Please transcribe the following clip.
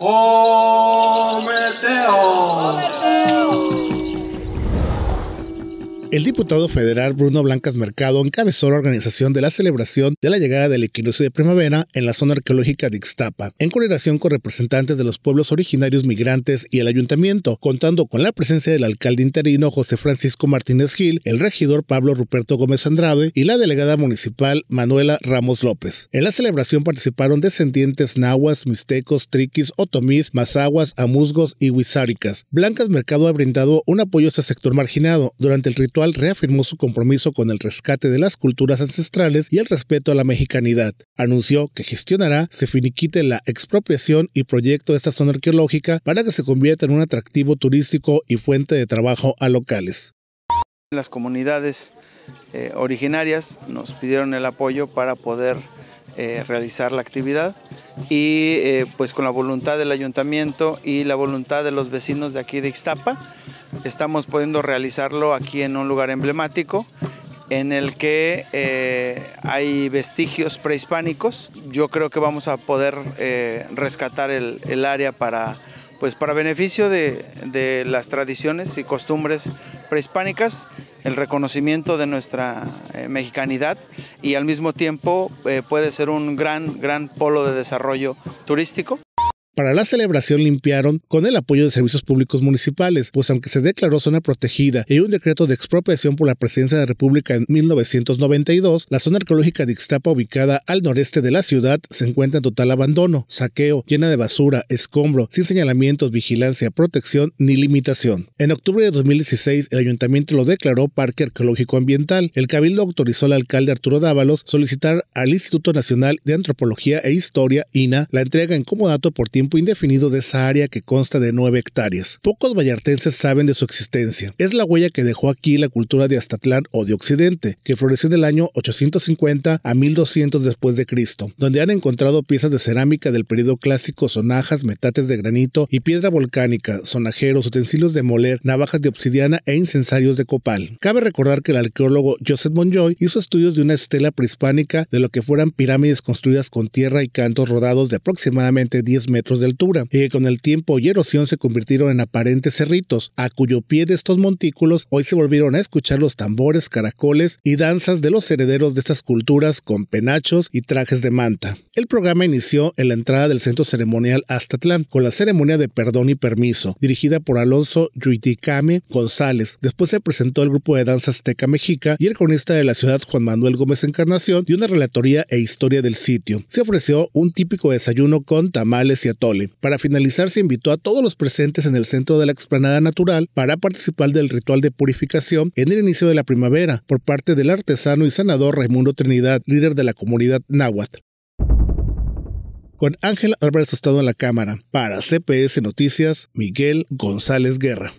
Oh. El diputado federal Bruno Blancas Mercado encabezó la organización de la celebración de la llegada del equinoccio de primavera en la zona arqueológica de Ixtapa, en coordinación con representantes de los pueblos originarios migrantes y el ayuntamiento, contando con la presencia del alcalde interino José Francisco Martínez Gil, el regidor Pablo Ruperto Gómez Andrade y la delegada municipal Manuela Ramos López. En la celebración participaron descendientes nahuas, mixtecos, triquis, otomís, mazaguas, amuzgos y huizáricas. Blancas Mercado ha brindado un apoyo a este sector marginado durante el ritual reafirmó su compromiso con el rescate de las culturas ancestrales y el respeto a la mexicanidad. Anunció que gestionará, se finiquite la expropiación y proyecto de esta zona arqueológica para que se convierta en un atractivo turístico y fuente de trabajo a locales. Las comunidades eh, originarias nos pidieron el apoyo para poder eh, realizar la actividad y eh, pues con la voluntad del ayuntamiento y la voluntad de los vecinos de aquí de Ixtapa, estamos pudiendo realizarlo aquí en un lugar emblemático en el que eh, hay vestigios prehispánicos. Yo creo que vamos a poder eh, rescatar el, área pues, para, beneficio de, de las tradiciones y costumbres Hispánicas, el reconocimiento de nuestra eh, mexicanidad y al mismo tiempo eh, puede ser un gran, gran polo de desarrollo turístico para la celebración limpiaron con el apoyo de servicios públicos municipales, pues aunque se declaró zona protegida y un decreto de expropiación por la presidencia de la República en 1992, la zona arqueológica de Ixtapa ubicada al noreste de la ciudad se encuentra en total abandono, saqueo, llena de basura, escombro, sin señalamientos, vigilancia, protección ni limitación. En octubre de 2016 el ayuntamiento lo declaró Parque Arqueológico Ambiental. El cabildo autorizó al alcalde Arturo Dávalos solicitar al Instituto Nacional de Antropología e Historia, INA, la entrega en comodato por tiempo indefinido de esa área que consta de 9 hectáreas. Pocos vallartenses saben de su existencia. Es la huella que dejó aquí la cultura de Aztatlán o de Occidente, que floreció del año 850 a 1200 después de Cristo, donde han encontrado piezas de cerámica del periodo clásico, sonajas, metates de granito y piedra volcánica, sonajeros, utensilios de moler, navajas de obsidiana e incensarios de copal. Cabe recordar que el arqueólogo Joseph Monjoy hizo estudios de una estela prehispánica de lo que fueran pirámides construidas con tierra y cantos rodados de aproximadamente 10 metros de altura y que con el tiempo y erosión se convirtieron en aparentes cerritos, a cuyo pie de estos montículos hoy se volvieron a escuchar los tambores, caracoles y danzas de los herederos de estas culturas con penachos y trajes de manta. El programa inició en la entrada del centro ceremonial Aztatlán con la ceremonia de perdón y permiso, dirigida por Alonso Yuiticame González. Después se presentó el grupo de danza Azteca Mexica y el cronista de la ciudad Juan Manuel Gómez Encarnación y una relatoría e historia del sitio. Se ofreció un típico desayuno con tamales y atún. Para finalizar, se invitó a todos los presentes en el centro de la explanada natural para participar del ritual de purificación en el inicio de la primavera por parte del artesano y sanador Raimundo Trinidad, líder de la comunidad náhuatl con Ángel Álvarez Estado en la Cámara. Para CPS Noticias, Miguel González Guerra.